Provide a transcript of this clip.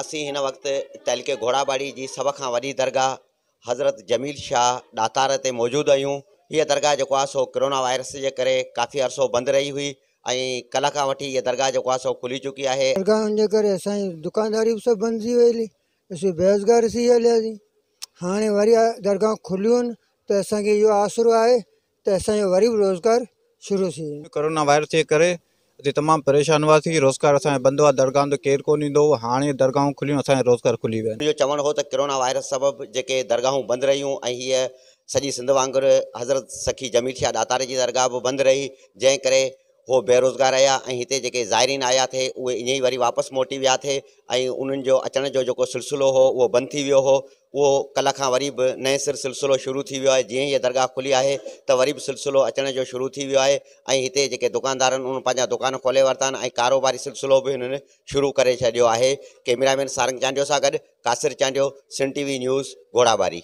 असि हिन वक़्तु तहलके घोड़ाबाड़ी की सब खां वही दरगाह हज़रत जमील शाह ॾातार ते मौजूदु आहियूं हीअ दरगाह जेको सो कोरोना वायरस के करे काफ़ी अरसो बंदि रही हुई कल कल्ह खां वठी दरगाह जेको सो खुली चुकी है दरगाहनि जे दुकानदारी बि सभु बंदि थी बेरोज़गार हाँ हलियासीं वरी दरगाह खुलियूं तो असो असांखे इहो आसिरो आहे वरी रोज़गार शुरू थी कोरोना वायरस के करे हिते तमामु परेशान हुआसीं रोज़गार असांजो बंदि हुआ दरगाह ते केरु कोन ईंदो हुओ हाणे दरगाहूं खुलियूं असांजो रोज़गार खुली वियो इहो चवण हो त कोरोना वायरस सबबु जेके दरगाहूं बंदि रहियूं ऐं हीअ सॼी सिंध वांगुरु हज़रत सखी जमीठिया शाह दातारे जी दरगाह बि बंदि रही जंहिं करे वो बेरोज़गार आया इतने जो जायरीन आया थे वे इं ई वरी वापस मोटी वह थे उन उन्हनि जो जो सिलसिलो हो वो बंद वो हो वो कल का वरी भी नए सिर सिलसिलो शुरू थी वियो आहे जीअं हीअ दरगाह खुली है तो वरी भी सिलसिलो अचण जो शुरू थी वो है इतने जो दुकानदार उनका दुकान खोले वरतान कारोबारी सिलसिलो भी उन्होंने शुरू कर छोड़ो है कैमरामैन सारंग चांडियो सा गॾु कासिर चांडियो सिन टी वी न्यूज़ घोड़ाबारी